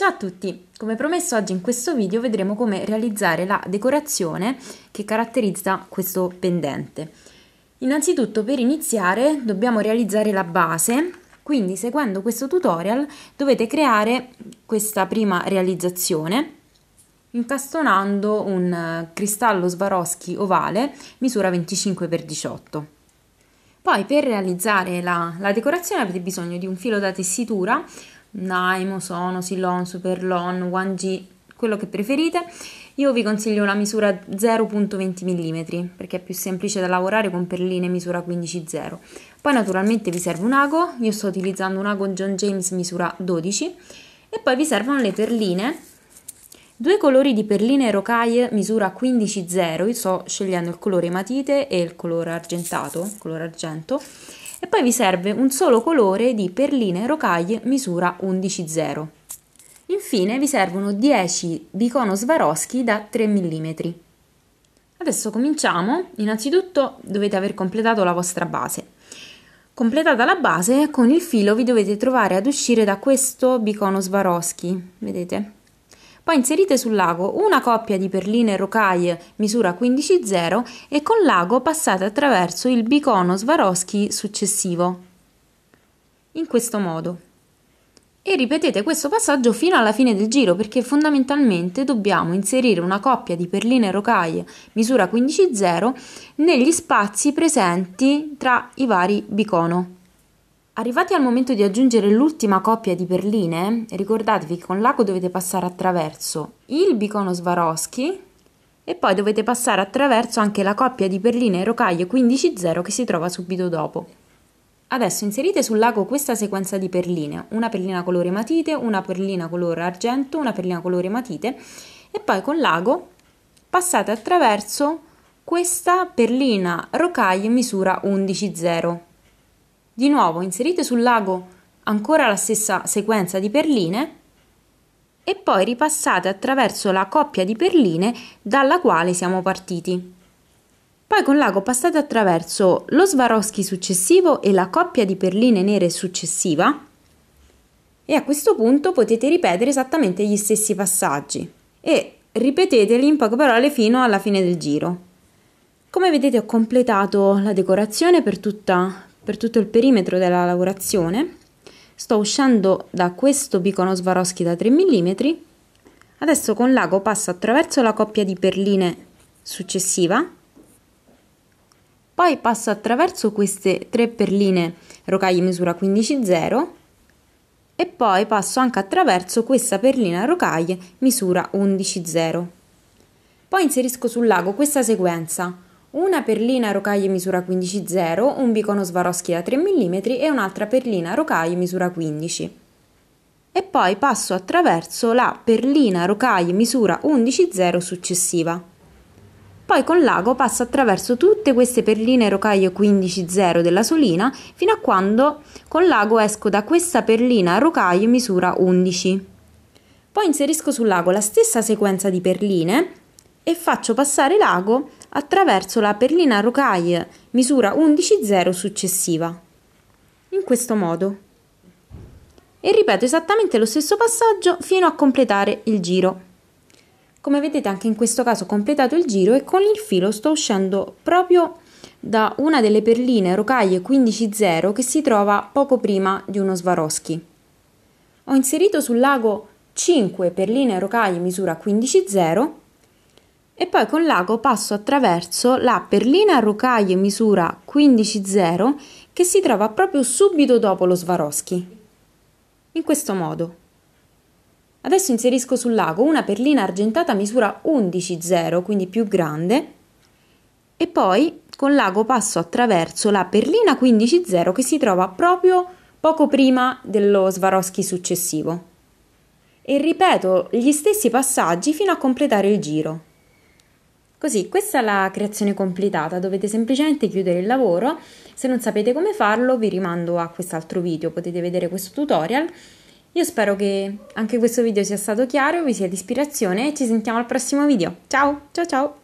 Ciao a tutti! Come promesso oggi in questo video vedremo come realizzare la decorazione che caratterizza questo pendente. Innanzitutto per iniziare dobbiamo realizzare la base, quindi seguendo questo tutorial dovete creare questa prima realizzazione incastonando un eh, cristallo Swarovski ovale misura 25x18. Poi per realizzare la, la decorazione avete bisogno di un filo da tessitura, Naimo, Sono, Silon, Superlon, 1G, quello che preferite. Io vi consiglio una misura 0.20 mm perché è più semplice da lavorare con perline misura 15.0. Poi naturalmente vi serve un ago, io sto utilizzando un ago John James misura 12 e poi vi servono le perline, due colori di perline rocaille misura 15.0, io sto scegliendo il colore matite e il colore argentato, colore argento e poi vi serve un solo colore di perline rocaille misura 11,0. Infine vi servono 10 bicono Swarovski da 3 mm. Adesso cominciamo, innanzitutto dovete aver completato la vostra base. Completata la base, con il filo vi dovete trovare ad uscire da questo bicono Swarovski, vedete? Poi inserite sul lago una coppia di perline rocaille misura 15-0 e con l'ago passate attraverso il bicono Swarovski successivo. In questo modo. E ripetete questo passaggio fino alla fine del giro perché fondamentalmente dobbiamo inserire una coppia di perline rocaille misura 15-0 negli spazi presenti tra i vari bicono. Arrivati al momento di aggiungere l'ultima coppia di perline, ricordatevi che con l'ago dovete passare attraverso il bicono Swarovski e poi dovete passare attraverso anche la coppia di perline rocaille 15-0 che si trova subito dopo. Adesso inserite sul lago questa sequenza di perline, una perlina colore matite, una perlina colore argento, una perlina colore matite e poi con l'ago passate attraverso questa perlina rocaille misura 11-0. Di nuovo inserite sul lago ancora la stessa sequenza di perline e poi ripassate attraverso la coppia di perline dalla quale siamo partiti. Poi con l'ago passate attraverso lo Swarovski successivo e la coppia di perline nere successiva e a questo punto potete ripetere esattamente gli stessi passaggi e ripeteteli in poche parole fino alla fine del giro. Come vedete ho completato la decorazione per tutta per tutto il perimetro della lavorazione. Sto uscendo da questo picono Swarovski da 3 mm. Adesso con l'ago passo attraverso la coppia di perline successiva. Poi passo attraverso queste tre perline rocaille misura 15-0 e poi passo anche attraverso questa perlina rocaille misura 11-0. Poi inserisco sul lago questa sequenza una perlina rocaille misura 15-0, un bicono Swarovski da 3 mm e un'altra perlina rocaille misura 15. E poi passo attraverso la perlina rocaille misura 11-0 successiva. Poi con l'ago passo attraverso tutte queste perline rocaille 15-0 della solina fino a quando con l'ago esco da questa perlina rocaille misura 11. Poi inserisco sull'ago la stessa sequenza di perline e faccio passare l'ago attraverso la perlina rocaille misura 11,0 successiva. In questo modo. E ripeto esattamente lo stesso passaggio fino a completare il giro. Come vedete anche in questo caso ho completato il giro e con il filo sto uscendo proprio da una delle perline rocaille 15.0 che si trova poco prima di uno Swarovski. Ho inserito sul lago 5 perline rocaille misura 15.0 e poi con l'ago passo attraverso la perlina rocaille misura 15-0 che si trova proprio subito dopo lo Swarovski. In questo modo. Adesso inserisco sul lago una perlina argentata misura 11-0, quindi più grande, e poi con l'ago passo attraverso la perlina 15-0 che si trova proprio poco prima dello Swarovski successivo. E ripeto gli stessi passaggi fino a completare il giro. Così, questa è la creazione completata, dovete semplicemente chiudere il lavoro, se non sapete come farlo vi rimando a quest'altro video, potete vedere questo tutorial. Io spero che anche questo video sia stato chiaro, vi sia di ispirazione e ci sentiamo al prossimo video. Ciao, ciao ciao!